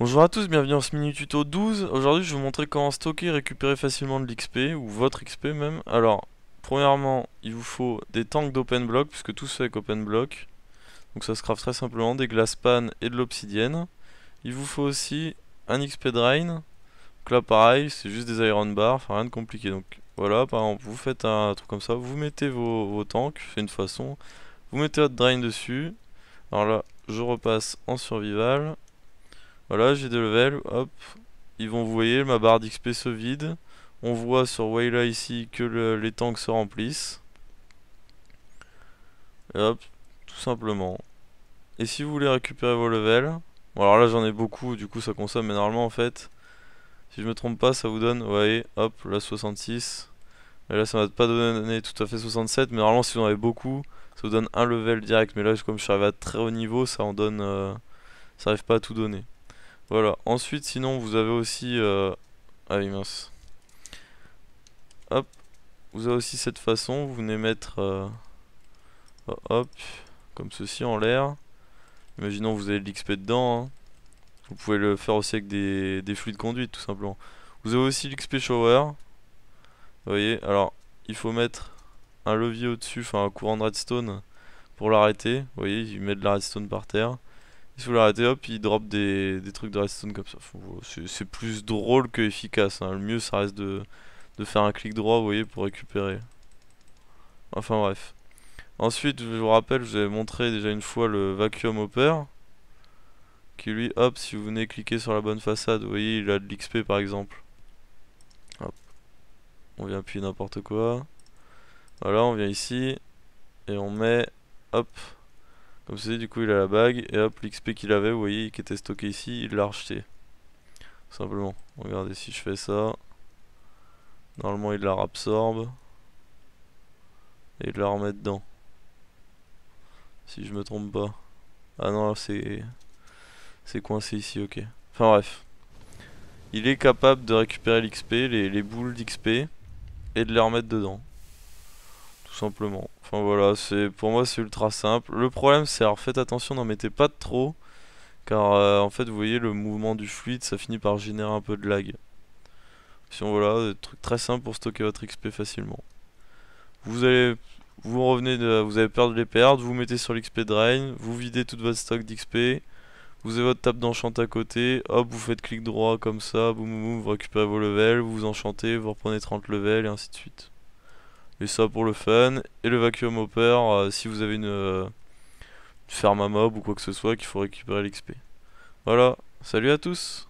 Bonjour à tous, bienvenue dans ce mini tuto 12. Aujourd'hui je vais vous montrer comment stocker et récupérer facilement de l'XP, ou votre XP même. Alors, premièrement, il vous faut des tanks d'open block, puisque tout se fait avec open block. Donc ça se craft très simplement, des glass pan et de l'obsidienne. Il vous faut aussi un XP drain. Donc là pareil, c'est juste des iron bars, enfin rien de compliqué. Donc voilà, par vous faites un truc comme ça, vous mettez vos, vos tanks, c'est une façon. Vous mettez votre drain dessus. Alors là, je repasse en survival. Voilà, j'ai des levels, hop. Ils vont vous voyez, ma barre d'XP se vide. On voit sur Wayla ici que les tanks se remplissent. Et hop, tout simplement. Et si vous voulez récupérer vos levels, bon alors là j'en ai beaucoup, du coup ça consomme normalement en fait. Si je me trompe pas, ça vous donne, voyez, hop, là 66. Et là ça m'a pas donné tout à fait 67, mais normalement si vous en avez beaucoup, ça vous donne un level direct. Mais là comme je suis arrivé à très haut niveau, ça en donne, euh, ça arrive pas à tout donner. Voilà. Ensuite, sinon, vous avez aussi... Euh... Ah oui, mince. Hop. Vous avez aussi cette façon. Vous venez mettre... Euh, oh, hop. Comme ceci en l'air. Imaginons vous avez de l'XP dedans. Hein. Vous pouvez le faire aussi avec des, des flux de conduite, tout simplement. Vous avez aussi l'XP Shower. Vous voyez, alors, il faut mettre un levier au-dessus, enfin un courant de redstone pour l'arrêter. Vous voyez, il met de la redstone par terre. Si vous l'arrêtez hop, il drop des, trucs de redstone comme ça. C'est plus drôle que efficace. Hein. Le mieux, ça reste de, faire un clic droit, vous voyez, pour récupérer. Enfin bref. Ensuite, je vous rappelle, je vous avais montré déjà une fois le vacuum hopper. Qui lui, hop, si vous venez cliquer sur la bonne façade, vous voyez, il a de l'XP par exemple. Hop. On vient appuyer n'importe quoi. Voilà, on vient ici. Et on met, hop, vous savez du coup il a la bague et hop l'XP qu'il avait, vous voyez, qui était stocké ici, il l'a rejeté. Simplement. Regardez si je fais ça. Normalement il la rabsorbe. Et il la remet dedans. Si je me trompe pas. Ah non c'est. C'est coincé ici, ok. Enfin bref. Il est capable de récupérer l'XP, les, les boules d'XP, et de les remettre dedans. Tout simplement. Enfin voilà, c'est pour moi c'est ultra simple. Le problème c'est, alors faites attention, n'en mettez pas trop. Car euh, en fait vous voyez le mouvement du fluide, ça finit par générer un peu de lag. Si on voilà, des trucs très simples pour stocker votre XP facilement. Vous allez, vous revenez, de, vous avez perdu les pertes, vous mettez sur l'XP drain, vous videz toute votre stock d'XP, vous avez votre table d'enchant à côté, hop, vous faites clic droit comme ça, boum boum, vous récupérez vos levels, vous vous enchantez, vous reprenez 30 levels et ainsi de suite. Et ça pour le fun. Et le vacuum hopper, euh, si vous avez euh, une, ferme à mob ou quoi que ce soit, qu'il faut récupérer l'XP. Voilà, salut à tous